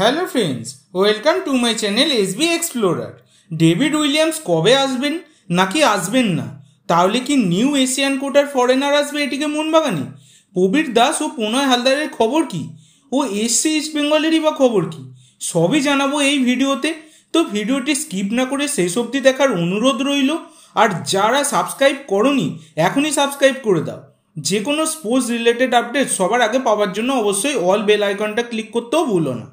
hello friends welcome to my channel S B explorer David Williams কবে আসবেন নাকি আসবেন না তাহলে কি নিউ এশিয়ান কোটার ফরেনার আসবে এটিকে মোহনবাগানে প্রবীর দাস ও প্রণয় হালদারের খবর কি ও এসসি ইস্ট বেঙ্গলেরই বা খবর কি সবই জানাবো এই ভিডিওতে তো ভিডিওটি স্কিপ না করে শেষ অবধি দেখার অনুরোধ রইল আর যারা সাবস্ক্রাইব করনি এখনই সাবস্ক্রাইব করে দাও যে কোনো স্পোর্টস রিলেটেড আপডেট সবার আগে পাওয়ার জন্য অবশ্যই অল বেল আইকনটা ক্লিক করতেও ভুলো না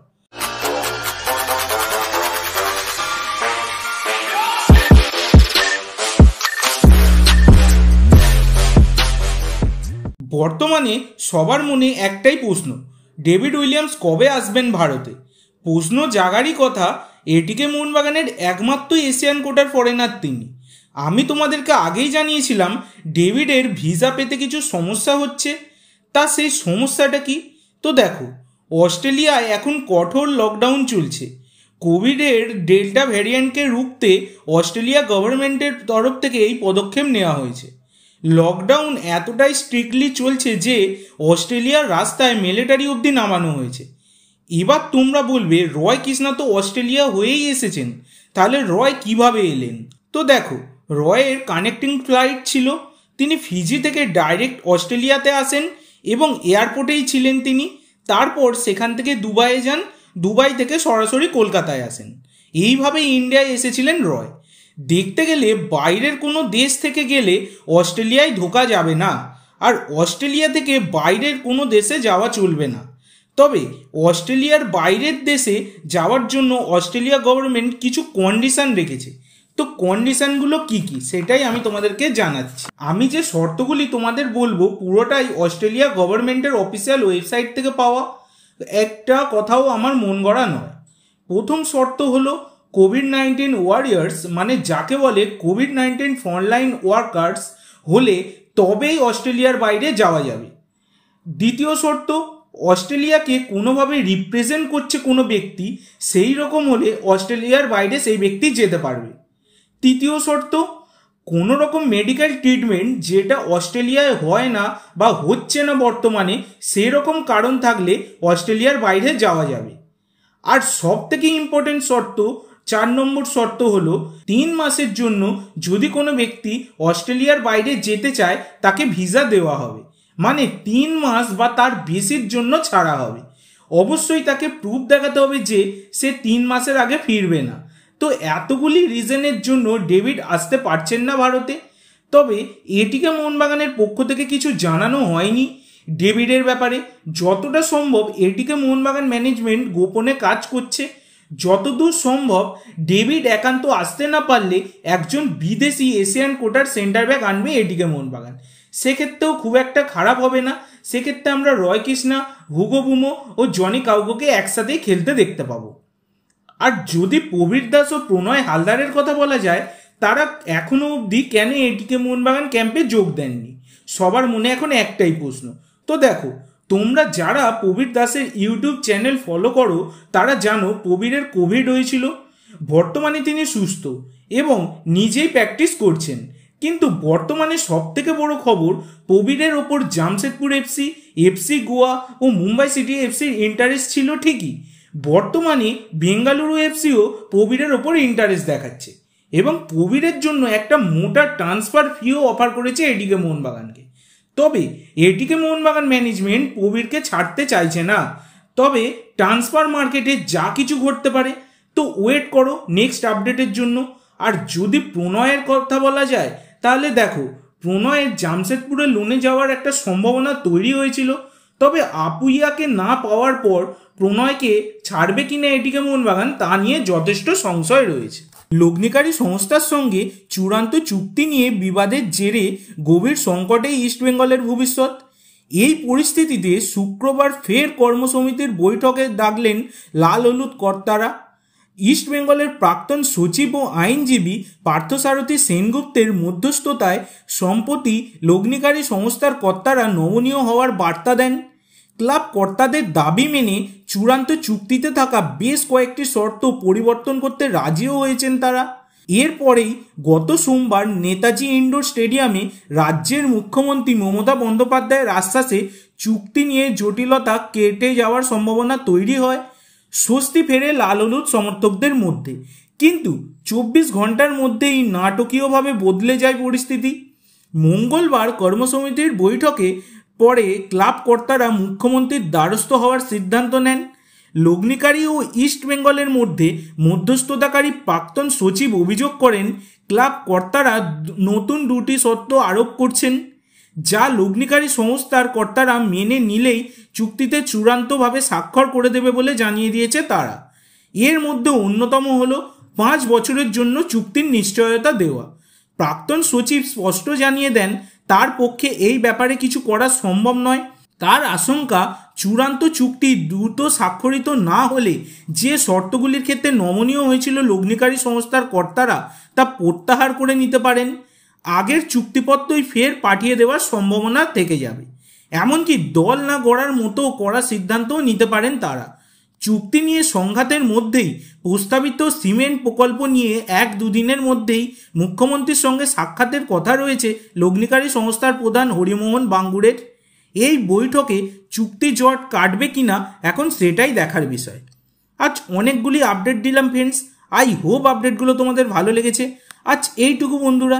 বর্তমানে সবার মনে একটাই প্রশ্ন ডেভিড উইলিয়ামস কবে আসবেন ভারতে প্রশ্ন জাগারই কথা এটিকে মোহনবাগানের একমাত্র এশিয়ান কোটার ফরেনার তিনি আমি তোমাদেরকে আগেই জানিয়েছিলাম ডেভিডের ভিসা পেতে কিছু সমস্যা হচ্ছে তা সেই সমস্যাটা কি তো দেখো অস্ট্রেলিয়ায় এখন কঠোর লকডাউন চলছে কোভিডের ডেল্টা ভ্যারিয়েন্টকে রুখতে অস্ট্রেলিয়া গভর্নমেন্টের তরফ থেকে এই পদক্ষেপ নেওয়া হয়েছে লকডাউন এতটাই স্ট্রিক্টলি চলছে যে অস্ট্রেলিয়ার রাস্তায় মিলিটারি অবধি নামানো হয়েছে এবার তোমরা বলবে রয় কৃষ্ণা তো অস্ট্রেলিয়া হয়েই এসেছেন তাহলে রয় কিভাবে এলেন তো দেখো রয়ের কানেক্টিং ফ্লাইট ছিল তিনি ফিজি থেকে ডাইরেক্ট অস্ট্রেলিয়াতে আসেন এবং এয়ারপোর্টেই ছিলেন তিনি তারপর সেখান থেকে দুবাইয়ে যান দুবাই থেকে সরাসরি কলকাতায় আসেন এইভাবে ইন্ডিয়ায় এসেছিলেন রয় দেখতে গেলে বাইরের কোনো দেশ থেকে গেলে অস্ট্রেলিয়ায় ঢোকা যাবে না আর অস্ট্রেলিয়া থেকে বাইরের কোনো দেশে যাওয়া চলবে না তবে অস্ট্রেলিয়ার বাইরের দেশে যাওয়ার জন্য অস্ট্রেলিয়া গভর্নমেন্ট কিছু কন্ডিশন রেখেছে তো কন্ডিশনগুলো কি কি সেটাই আমি তোমাদেরকে জানাচ্ছি আমি যে শর্তগুলি তোমাদের বলবো পুরোটাই অস্ট্রেলিয়া গভর্নমেন্টের অফিসিয়াল ওয়েবসাইট থেকে পাওয়া একটা কথাও আমার মন গড়া নয় প্রথম শর্ত হলো কোভিড নাইন্টিন ওয়ারিয়ার্স মানে যাকে বলে কোভিড নাইন্টিন ফ্রন্টলাইন ওয়ার্কার্স হলে তবেই অস্ট্রেলিয়ার বাইরে যাওয়া যাবে দ্বিতীয় শর্ত অস্ট্রেলিয়াকে কোনোভাবে রিপ্রেজেন্ট করছে কোনো ব্যক্তি সেই রকম হলে অস্ট্রেলিয়ার বাইরে সেই ব্যক্তি যেতে পারবে তৃতীয় শর্ত কোনো রকম মেডিকেল ট্রিটমেন্ট যেটা অস্ট্রেলিয়ায় হয় না বা হচ্ছে না বর্তমানে সেরকম কারণ থাকলে অস্ট্রেলিয়ার বাইরে যাওয়া যাবে আর সব থেকে ইম্পর্টেন্ট শর্ত চার নম্বর শর্ত হলো তিন মাসের জন্য যদি কোনো ব্যক্তি অস্ট্রেলিয়ার বাইরে যেতে চায় তাকে ভিসা দেওয়া হবে মানে তিন মাস বা তার বেশির জন্য ছাড়া হবে অবশ্যই তাকে প্রুফ দেখাতে হবে যে সে তিন মাসের আগে ফিরবে না তো এতগুলি রিজনের জন্য ডেভিড আসতে পারছেন না ভারতে তবে এটিকে মোহনবাগানের পক্ষ থেকে কিছু জানানো হয়নি ডেভিডের ব্যাপারে যতটা সম্ভব এটিকে মোহনবাগান ম্যানেজমেন্ট গোপনে কাজ করছে যতদূর সম্ভব ডেভিড একান্ত আসতে না পারলে একজন বিদেশি এশিয়ান কোটার সেন্টার ব্যাক আনবে এডিকে মোহনবাগান সেক্ষেত্রেও খুব একটা খারাপ হবে না সেক্ষেত্রে আমরা রয় কৃষ্ণা হুগো বুমো ও জনি কাউকোকে একসাথেই খেলতে দেখতে পাবো আর যদি প্রবীর দাস ও প্রণয় হালদারের কথা বলা যায় তারা এখনো অবধি কেন এটিকে মোহনবাগান ক্যাম্পে যোগ দেননি সবার মনে এখন একটাই প্রশ্ন তো দেখো তোমরা যারা প্রবীর দাসের ইউটিউব চ্যানেল ফলো করো তারা জানো প্রবীরের কোভিড হয়েছিল বর্তমানে তিনি সুস্থ এবং নিজেই প্র্যাকটিস করছেন কিন্তু বর্তমানে সব থেকে বড় খবর প্রবীরের ওপর জামশেদপুর এফসি এফসি গোয়া ও মুম্বাই সিটি এফসির ইন্টারেস্ট ছিল ঠিকই বর্তমানে বেঙ্গালুরু এফসিও প্রবীরের ওপর ইন্টারেস্ট দেখাচ্ছে এবং প্রবীরের জন্য একটা মোটা ট্রান্সফার ফিও অফার করেছে এডিকে মোহনবাগানকে তবে এটিকে মোহনবাগান ম্যানেজমেন্ট প্রবীরকে ছাড়তে চাইছে না তবে ট্রান্সফার মার্কেটে যা কিছু ঘটতে পারে তো ওয়েট করো নেক্সট আপডেটের জন্য আর যদি প্রণয়ের কথা বলা যায় তাহলে দেখো প্রণয়ের জামশেদপুরে লোনে যাওয়ার একটা সম্ভাবনা তৈরি হয়েছিল তবে আপুইয়াকে না পাওয়ার পর প্রণয়কে ছাড়বে কিনা এটিকে মোহনবাগান তা নিয়ে যথেষ্ট সংশয় রয়েছে লগ্নিকারী সংস্থার সঙ্গে চূড়ান্ত চুক্তি নিয়ে বিবাদের জেরে গভীর সংকটে ইস্টবেঙ্গলের ভবিষ্যৎ এই পরিস্থিতিতে শুক্রবার ফের কর্মসমিতির বৈঠকে ডাকলেন লাল হলুদ কর্তারা ইস্টবেঙ্গলের প্রাক্তন সচিব ও আইনজীবী পার্থসারথী সেনগুপ্তের মধ্যস্থতায় সম্প্রতি লগ্নিকারী সংস্থার কর্তারা নমনীয় হওয়ার বার্তা দেন ক্লাব কর্তাদের দাবি মেনে চূড়ান্ত চুক্তিতে থাকা বেশ কয়েকটি শর্ত পরিবর্তন করতে রাজিও হয়েছেন তারা এরপরেই গত সোমবার নেতাজি ইন্ডোর স্টেডিয়ামে রাজ্যের মুখ্যমন্ত্রী মমতা বন্দ্যোপাধ্যায়ের আশ্বাসে চুক্তি নিয়ে জটিলতা কেটে যাওয়ার সম্ভাবনা তৈরি হয় স্বস্তি ফেরে লাল হলুদ সমর্থকদের মধ্যে কিন্তু চব্বিশ ঘন্টার মধ্যেই নাটকীয়ভাবে বদলে যায় পরিস্থিতি মঙ্গলবার কর্মসমিতির বৈঠকে পরে ক্লাব কর্তারা মুখ্যমন্ত্রীর দ্বারস্থ হওয়ার সিদ্ধান্ত নেন লগ্নিকারী ও ইস্ট বেঙ্গলের মধ্যে মধ্যস্থতাকারী প্রাক্তন সচিব অভিযোগ করেন ক্লাব কর্তারা নতুন দুটি সত্য আরোপ করছেন যা লগ্নিকারী সংস্থার কর্তারা মেনে নিলেই চুক্তিতে চূড়ান্তভাবে স্বাক্ষর করে দেবে বলে জানিয়ে দিয়েছে তারা এর মধ্যে অন্যতম হল পাঁচ বছরের জন্য চুক্তির নিশ্চয়তা দেওয়া প্রাক্তন সচিব স্পষ্ট জানিয়ে দেন তার পক্ষে এই ব্যাপারে কিছু করা সম্ভব নয় তার আশঙ্কা চূড়ান্ত চুক্তি দ্রুত স্বাক্ষরিত না হলে যে শর্তগুলির ক্ষেত্রে নমনীয় হয়েছিল লগ্নিকারী সংস্থার কর্তারা তা প্রত্যাহার করে নিতে পারেন আগের চুক্তিপত্রই ফের পাঠিয়ে দেওয়ার সম্ভাবনা থেকে যাবে এমনকি দল না গড়ার মতো করা সিদ্ধান্তও নিতে পারেন তারা চুক্তি নিয়ে সংঘাতের মধ্যেই প্রস্তাবিত সিমেন্ট প্রকল্প নিয়ে এক দুদিনের মধ্যেই মুখ্যমন্ত্রীর সঙ্গে সাক্ষাতের কথা রয়েছে লগ্নিকারী সংস্থার প্রধান হরিমোহন বাঙ্গুরের এই বৈঠকে চুক্তি জট কাটবে কিনা এখন সেটাই দেখার বিষয় আজ অনেকগুলি আপডেট দিলাম ফ্রেন্ডস আই হোপ আপডেটগুলো তোমাদের ভালো লেগেছে আজ এইটুকু বন্ধুরা